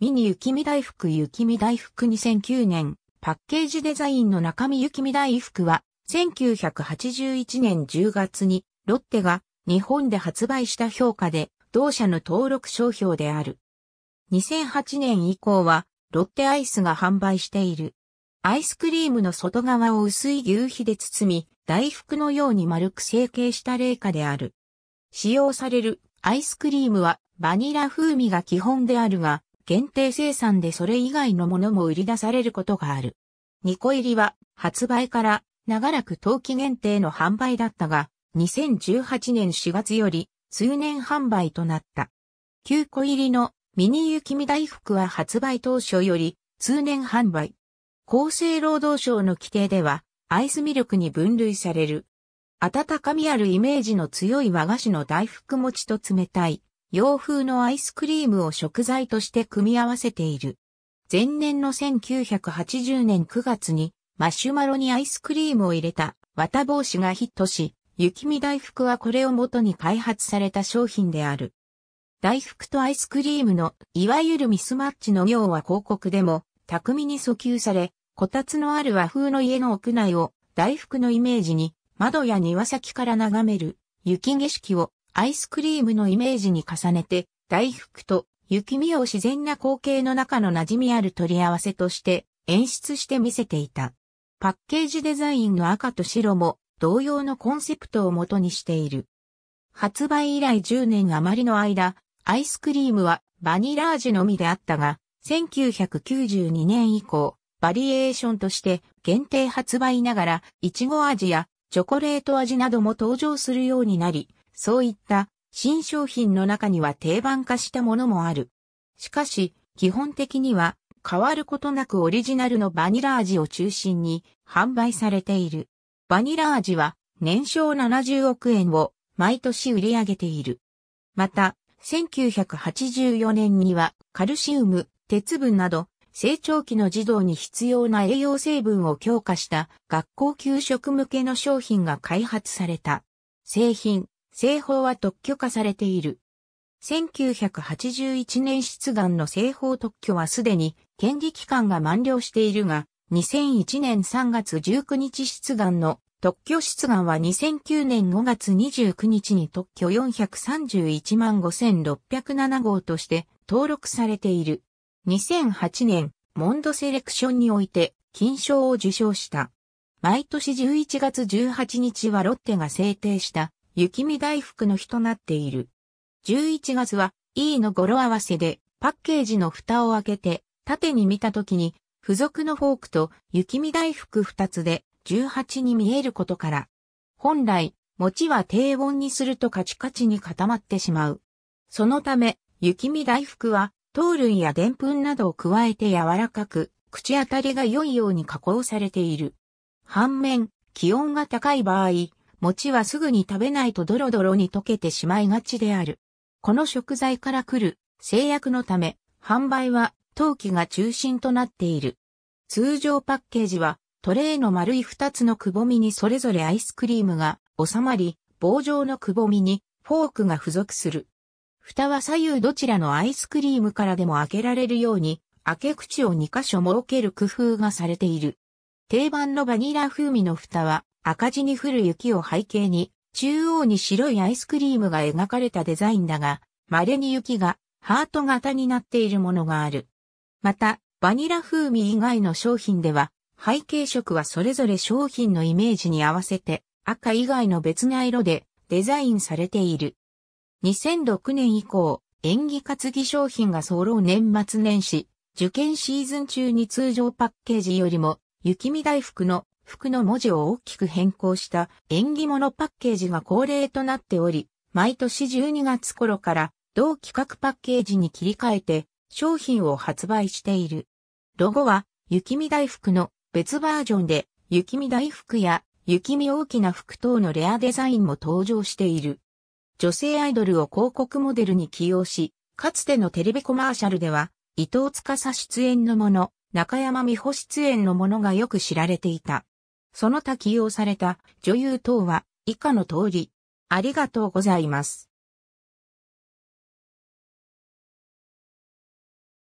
ミニ雪見大福雪見大福2009年、パッケージデザインの中身雪見大福は、1981年10月に、ロッテが日本で発売した評価で、同社の登録商標である。2008年以降は、ロッテアイスが販売している。アイスクリームの外側を薄い牛皮で包み、大福のように丸く成形した冷下である。使用されるアイスクリームはバニラ風味が基本であるが、限定生産でそれ以外のものも売り出されることがある。2個入りは発売から長らく冬季限定の販売だったが、2018年4月より通年販売となった。9個入りのミニ雪見大福は発売当初より通年販売。厚生労働省の規定ではアイスミルクに分類される。温かみあるイメージの強い和菓子の大福餅と冷たい洋風のアイスクリームを食材として組み合わせている。前年の1980年9月にマシュマロにアイスクリームを入れた綿帽子がヒットし、雪見大福はこれをもとに開発された商品である。大福とアイスクリームのいわゆるミスマッチの妙は広告でも巧みに訴求され、こたつのある和風の家の屋内を大福のイメージに窓や庭先から眺める雪景色をアイスクリームのイメージに重ねて、大福と雪見を自然な光景の中の馴染みある取り合わせとして演出して見せていた。パッケージデザインの赤と白も同様のコンセプトを元にしている。発売以来10年余りの間、アイスクリームはバニラ味のみであったが、1992年以降、バリエーションとして限定発売ながら、いちご味やチョコレート味なども登場するようになり、そういった新商品の中には定番化したものもある。しかし、基本的には変わることなくオリジナルのバニラ味を中心に販売されている。バニラ味は年商70億円を毎年売り上げている。また、1984年にはカルシウム、鉄分など成長期の児童に必要な栄養成分を強化した学校給食向けの商品が開発された。製品、製法は特許化されている。1981年出願の製法特許はすでに権利期間が満了しているが、2001年3月19日出願の特許出願は2009年5月29日に特許431万5607号として登録されている。2008年、モンドセレクションにおいて金賞を受賞した。毎年11月18日はロッテが制定した雪見大福の日となっている。11月は E の語呂合わせでパッケージの蓋を開けて縦に見た時に付属のフォークと雪見大福2つで18に見えることから。本来、餅は低温にするとカチカチに固まってしまう。そのため、雪見大福は糖類やぷんなどを加えて柔らかく、口当たりが良いように加工されている。反面、気温が高い場合、餅はすぐに食べないとドロドロに溶けてしまいがちである。この食材から来る制約のため、販売は陶器が中心となっている。通常パッケージはトレーの丸い2つのくぼみにそれぞれアイスクリームが収まり、棒状のくぼみにフォークが付属する。蓋は左右どちらのアイスクリームからでも開けられるように、開け口を2箇所設ける工夫がされている。定番のバニラ風味の蓋は赤地に降る雪を背景に、中央に白いアイスクリームが描かれたデザインだが、稀に雪がハート型になっているものがある。また、バニラ風味以外の商品では、背景色はそれぞれ商品のイメージに合わせて、赤以外の別な色でデザインされている。2006年以降、縁起担ぎ商品が揃う年末年始、受験シーズン中に通常パッケージよりも、雪見大福の服の文字を大きく変更した縁起物パッケージが恒例となっており、毎年12月頃から同企画パッケージに切り替えて商品を発売している。ロゴは雪見大福の別バージョンで雪見大福や雪見大きな服等のレアデザインも登場している。女性アイドルを広告モデルに起用し、かつてのテレビコマーシャルでは伊藤司出演のもの、中山美穂出演のものがよく知られていた。その他起用された女優等は以下の通り。ありがとうございます。